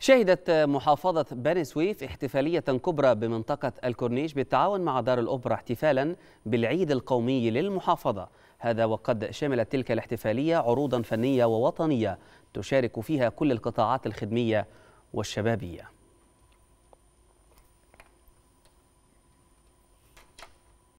شهدت محافظة بني سويف احتفالية كبرى بمنطقة الكورنيش بالتعاون مع دار الأوبرا احتفالا بالعيد القومي للمحافظة هذا وقد شملت تلك الاحتفالية عروضا فنية ووطنية تشارك فيها كل القطاعات الخدمية والشبابية